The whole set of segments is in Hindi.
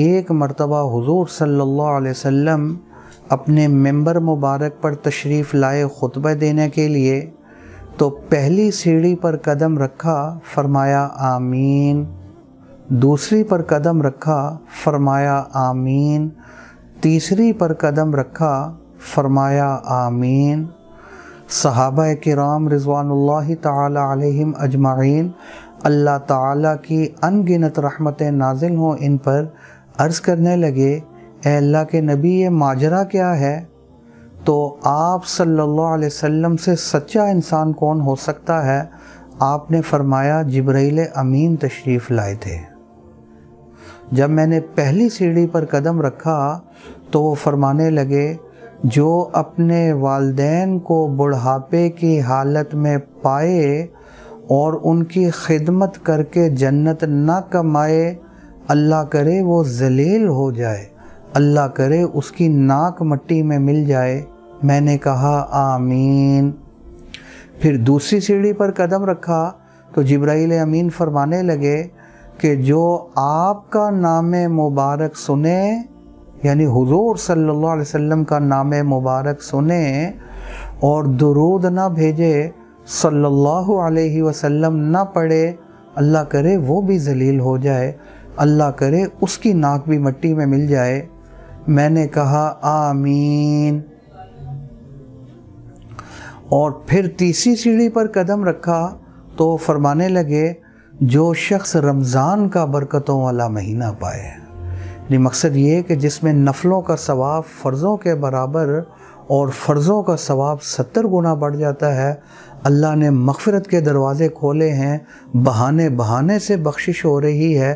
एक मरतबा हुजूर सल्लल्लाहु अलैहि वसल्लम अपने मेंबर मुबारक पर तशरीफ़ लाए खुतबा देने के लिए तो पहली सीढ़ी पर कदम रखा फरमाया आमीन दूसरी पर कदम रखा फरमाया आमीन तीसरी पर कदम रखा फरमाया आमीन सहाबा कराम रिजवानल तम अजमाइन अल्लाह ताला की अनगिनत रहमतें नाजिल हों इन पर अर्ज़ करने लगे अल्लाह के नबी ये माजरा क्या है तो आप सल्लल्लाहु अलैहि वसल्लम से सच्चा इंसान कौन हो सकता है आपने फरमाया जबरील अमीन तशरीफ़ लाए थे जब मैंने पहली सीढ़ी पर कदम रखा तो वो फरमाने लगे जो अपने वालदेन को बुढ़ापे की हालत में पाए और उनकी खिदमत करके जन्नत ना कमाए अल्लाह करे वो जलील हो जाए अल्लाह करे उसकी नाक मट्टी में मिल जाए मैंने कहा आमीन फिर दूसरी सीढ़ी पर कदम रखा तो ज़िब्राइल अमीन फरमाने लगे कि जो आपका नाम मुबारक सुने यानी हुजूर सल्लल्लाहु अलैहि वसल्लम का नाम मुबारक सुने और दुरूद ना भेजे सल्लल्लाहु अलैहि वसल्लम ना पढ़े अल्लाह करे वो भी जलील हो जाए अल्लाह करे उसकी नाक भी मट्टी में मिल जाए मैंने कहा आमीन और फिर तीसरी सीढ़ी पर कदम रखा तो फरमाने लगे जो शख्स रमज़ान का बरकतों वाला महीना पाए नहीं मकसद ये कि जिसमें नफलों का सवाब फ़र्ज़ों के बराबर और फ़र्ज़ों का सवाब सत्तर गुना बढ़ जाता है अल्लाह ने मगफ़रत के दरवाज़े खोले हैं बहाने बहाने से बख्शिश हो रही है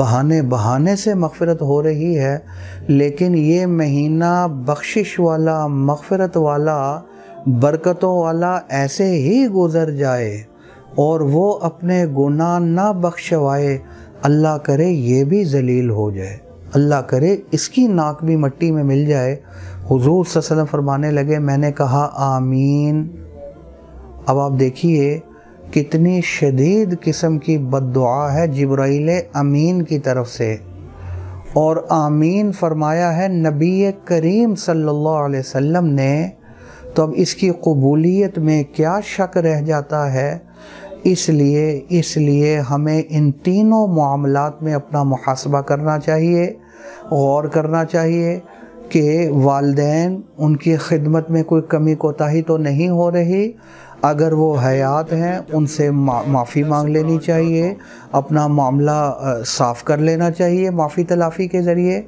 बहाने बहाने से मगफ़रत हो रही है लेकिन ये महीना बख्शिश वाला मगफ़रत वाला बरकतों वाला ऐसे ही गुज़र जाए और वो अपने गुनाह ना बख्शवाए अल्लाह करे ये भी जलील हो जाए अल्लाह करे इसकी नाक भी मट्टी में मिल जाए हुजूर वसल्लम फरमाने लगे मैंने कहा आमीन अब आप देखिए कितनी शदीद किस्म की बद है जब्राइल अमीन की तरफ से और आमीन फरमाया है नबी करीम सल्लल्लाहु अलैहि वसल्लम ने तो अब इसकी क़बूलीत में क्या शक रह जाता है इसलिए इसलिए हमें इन तीनों मामलों में अपना मुहासबा करना चाहिए गौर करना चाहिए कि वालदेन उनकी खिदमत में कोई कमी कोताही तो नहीं हो रही अगर वो हयात हैं उनसे मा, माफ़ी मांग लेनी चाहिए अपना मामला साफ़ कर लेना चाहिए माफ़ी तलाफ़ी के ज़रिए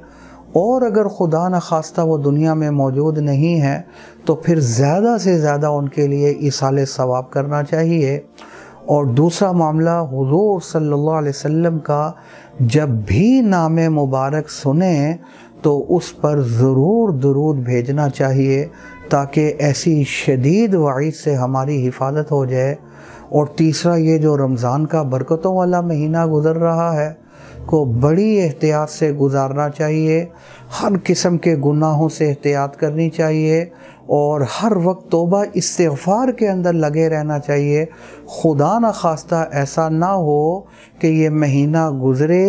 और अगर खुदा न खास्ता वो दुनिया में मौजूद नहीं है तो फिर ज़्यादा से ज़्यादा उनके लिए इसाल सवाब करना चाहिए और दूसरा मामला हुजूर सल्लल्लाहु अलैहि वसल्लम का जब भी नाम मुबारक सुने तो उस पर ज़रूर दरूद भेजना चाहिए ताकि ऐसी शदीद वाइज से हमारी हिफाजत हो जाए और तीसरा ये जो रमज़ान का बरकतों वाला महीना गुज़र रहा है को बड़ी एहतियात से गुजारना चाहिए हर किस्म के गुनाहों से एहतियात करनी चाहिए और हर वक्त तोबा इस्तफ़ार के अंदर लगे रहना चाहिए खुदा न खास्ता ऐसा ना हो कि ये महीना गुज़रे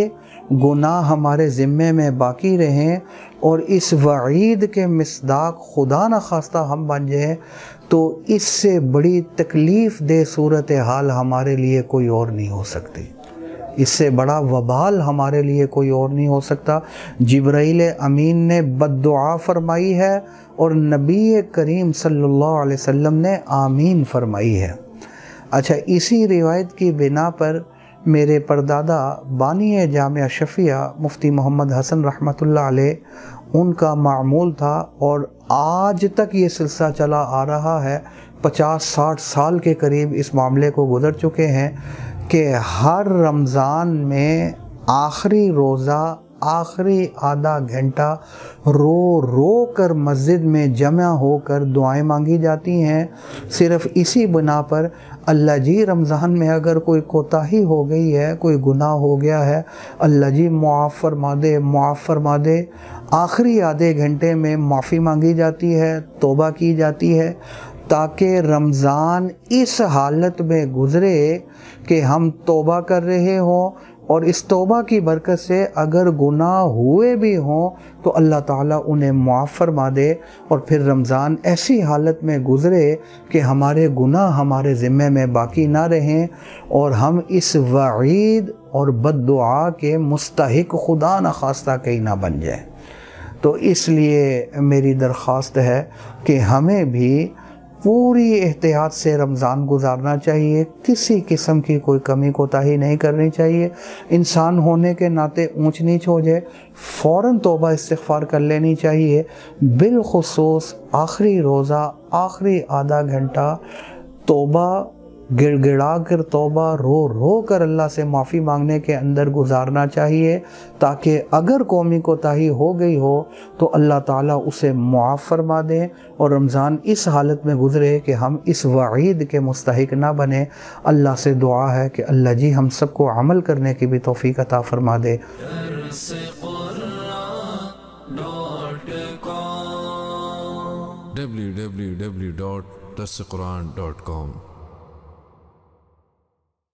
गुनाह हमारे ज़िम्मे में बाकी रहें और इस वईद के मसदाक खुदा न खास्ता हम बन जाएँ तो इससे बड़ी तकलीफ़ दे सूरत हाल हमारे लिए कोई और नहीं हो सकती इससे बड़ा वबाल हमारे लिए कोई और नहीं हो सकता जब्राइल अमीन ने बद फरमाई है और नबी करीम सल्लल्लाहु अलैहि वसल्लम ने आमीन फरमाई है अच्छा इसी रिवायत की बिना पर मेरे परदादा बानी जाम शफ़िया मुफ्ती मोहम्मद हसन रहमतुल्लाह अलैह उनका मामूल था और आज तक ये सिलसिला चला आ रहा है पचास साठ साल के करीब इस मामले को गुजर चुके हैं कि हर रमज़ान में आखिरी रोज़ा आखिरी आधा घंटा रो रो कर मस्जिद में जमा होकर दुआएं मांगी जाती हैं सिर्फ इसी बिना पर अल्लाह जी रमज़ान में अगर कोई कोताही हो गई है कोई गुनाह हो गया है अल्लाह जी मुआफ़ फरमा दे मुआफ़ फरमा दे आखिरी आधे घंटे में माफ़ी मांगी जाती है तोबा की जाती है ताकि रमज़ान इस हालत में गुज़रे कि हम तोबा कर रहे हों और इस तोबा की बरकत से अगर गुनाह हुए भी हों तो अल्लाह ताला उन्हें मुआफ़ फरमा दे और फिर रमज़ान ऐसी हालत में गुज़रे कि हमारे गुनाह हमारे ज़िम्मे में बाकी ना रहें और हम इस वईद और बद के मुस्तक खुदा न खास्ता कहीं ना बन जाए तो इसलिए मेरी दरख्वास्त है कि हमें भी पूरी एहतियात से रमज़ान गुजारना चाहिए किसी किस्म की कोई कमी कोताही नहीं करनी चाहिए इंसान होने के नाते ऊँच नीच हो जाए फ़ौर तोबा इस्तफ़ार कर लेनी चाहिए बिलखसूस आखिरी रोज़ा आखिरी आधा घंटा तोबा गिड़गिड़ा कर तोबा रो रो कर अल्लाह से माफ़ी मांगने के अंदर गुजारना चाहिए ताकि अगर कौमी कोताही हो गई हो तो अल्लाह ताला उसे मुआफ़ फरमा दें और रमज़ान इस हालत में गुजरे कि हम इस वईद के मुस्तक ना बने अल्लाह से दुआ है कि अल्लाह जी हम सबको अमल करने की भी तोफ़ी अता फरमा दे www.dasquran.com